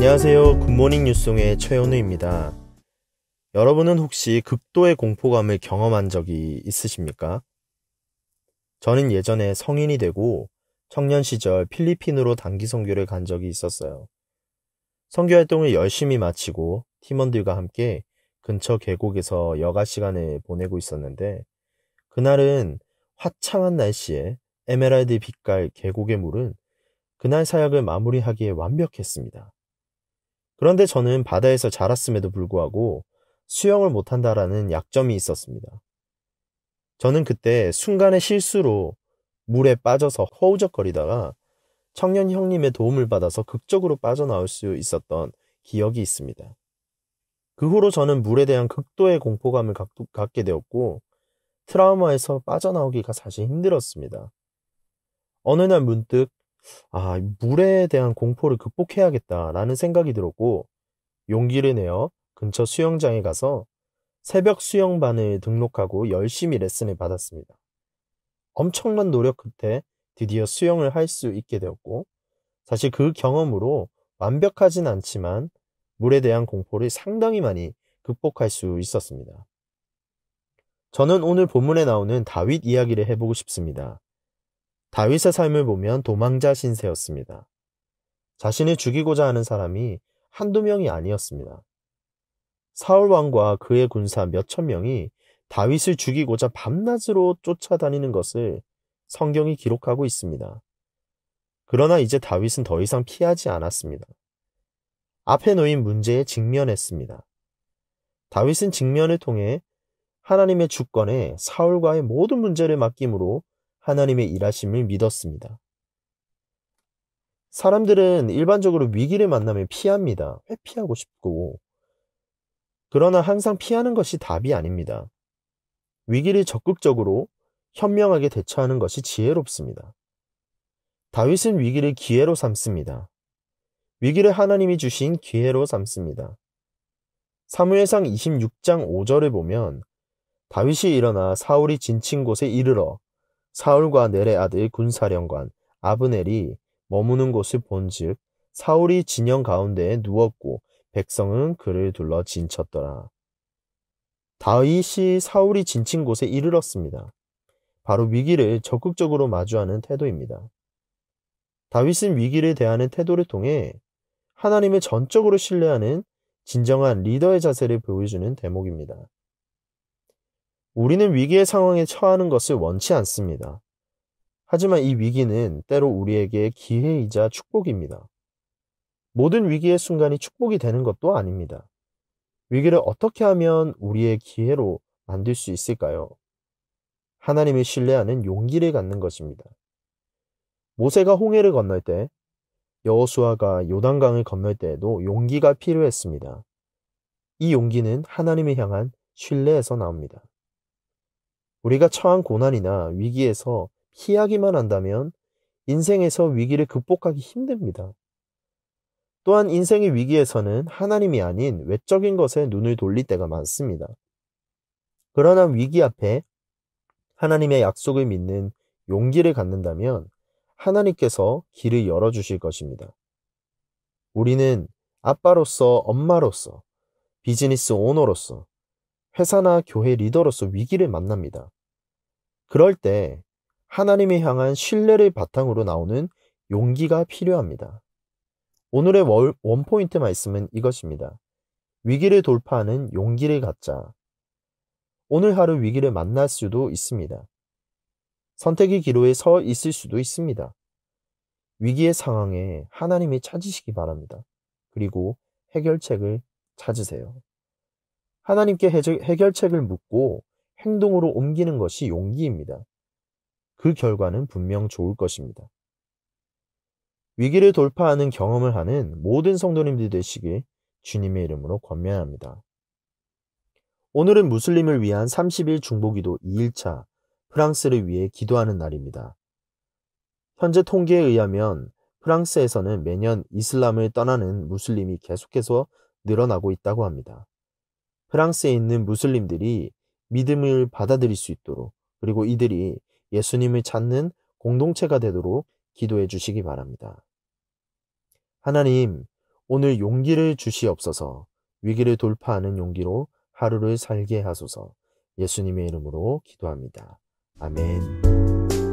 안녕하세요. 굿모닝 뉴스송의 최현우입니다. 여러분은 혹시 극도의 공포감을 경험한 적이 있으십니까? 저는 예전에 성인이 되고 청년 시절 필리핀으로 단기 선교를 간 적이 있었어요. 선교 활동을 열심히 마치고 팀원들과 함께 근처 계곡에서 여가 시간을 보내고 있었는데 그날은 화창한 날씨에 에메랄드 빛깔 계곡의 물은 그날 사역을 마무리하기에 완벽했습니다. 그런데 저는 바다에서 자랐음에도 불구하고 수영을 못한다라는 약점이 있었습니다. 저는 그때 순간의 실수로 물에 빠져서 허우적거리다가 청년 형님의 도움을 받아서 극적으로 빠져나올 수 있었던 기억이 있습니다. 그 후로 저는 물에 대한 극도의 공포감을 갖게 되었고 트라우마에서 빠져나오기가 사실 힘들었습니다. 어느 날 문득 아, 물에 대한 공포를 극복해야겠다라는 생각이 들었고 용기를 내어 근처 수영장에 가서 새벽 수영반을 등록하고 열심히 레슨을 받았습니다. 엄청난 노력 끝에 드디어 수영을 할 수 있게 되었고 사실 그 경험으로 완벽하진 않지만 물에 대한 공포를 상당히 많이 극복할 수 있었습니다. 저는 오늘 본문에 나오는 다윗 이야기를 해보고 싶습니다. 다윗의 삶을 보면 도망자 신세였습니다. 자신을 죽이고자 하는 사람이 한두 명이 아니었습니다. 사울 왕과 그의 군사 몇천 명이 다윗을 죽이고자 밤낮으로 쫓아다니는 것을 성경이 기록하고 있습니다. 그러나 이제 다윗은 더 이상 피하지 않았습니다. 앞에 놓인 문제에 직면했습니다. 다윗은 직면을 통해 하나님의 주권에 사울과의 모든 문제를 맡김으로 하나님의 일하심을 믿었습니다. 사람들은 일반적으로 위기를 만나면 피합니다. 회피하고 싶고. 그러나 항상 피하는 것이 답이 아닙니다. 위기를 적극적으로 현명하게 대처하는 것이 지혜롭습니다. 다윗은 위기를 기회로 삼습니다. 위기를 하나님이 주신 기회로 삼습니다. 사무엘상 26장 5절을 보면 다윗이 일어나 사울이 진친 곳에 이르러 사울과 넬의 아들 군사령관 아브넬이 머무는 곳을 본즉 사울이 진영 가운데에 누웠고 백성은 그를 둘러 진쳤더라. 다윗이 사울이 진친 곳에 이르렀습니다. 바로 위기를 적극적으로 마주하는 태도입니다. 다윗은 위기를 대하는 태도를 통해 하나님을 전적으로 신뢰하는 진정한 리더의 자세를 보여주는 대목입니다. 우리는 위기의 상황에 처하는 것을 원치 않습니다. 하지만 이 위기는 때로 우리에게 기회이자 축복입니다. 모든 위기의 순간이 축복이 되는 것도 아닙니다. 위기를 어떻게 하면 우리의 기회로 만들 수 있을까요? 하나님을 신뢰하는 용기를 갖는 것입니다. 모세가 홍해를 건널 때, 여호수아가 요단강을 건널 때에도 용기가 필요했습니다. 이 용기는 하나님을 향한 신뢰에서 나옵니다. 우리가 처한 고난이나 위기에서 피하기만 한다면 인생에서 위기를 극복하기 힘듭니다. 또한 인생의 위기에서는 하나님이 아닌 외적인 것에 눈을 돌릴 때가 많습니다. 그러나 위기 앞에 하나님의 약속을 믿는 용기를 갖는다면 하나님께서 길을 열어주실 것입니다. 우리는 아빠로서, 엄마로서, 비즈니스 오너로서 회사나 교회 리더로서 위기를 만납니다. 그럴 때 하나님이 향한 신뢰를 바탕으로 나오는 용기가 필요합니다. 오늘의 원포인트 말씀은 이것입니다. 위기를 돌파하는 용기를 갖자. 오늘 하루 위기를 만날 수도 있습니다. 선택의 기로에 서 있을 수도 있습니다. 위기의 상황에 하나님이 찾으시기 바랍니다. 그리고 해결책을 찾으세요. 하나님께 해결책을 묻고 행동으로 옮기는 것이 용기입니다. 그 결과는 분명 좋을 것입니다. 위기를 돌파하는 경험을 하는 모든 성도님들 되시길 주님의 이름으로 권면합니다. 오늘은 무슬림을 위한 30일 중보기도 2일차 프랑스를 위해 기도하는 날입니다. 현재 통계에 의하면 프랑스에서는 매년 이슬람을 떠나는 무슬림이 계속해서 늘어나고 있다고 합니다. 프랑스에 있는 무슬림들이 믿음을 받아들일 수 있도록 그리고 이들이 예수님을 찾는 공동체가 되도록 기도해 주시기 바랍니다. 하나님, 오늘 용기를 주시옵소서 위기를 돌파하는 용기로 하루를 살게 하소서 예수님의 이름으로 기도합니다. 아멘.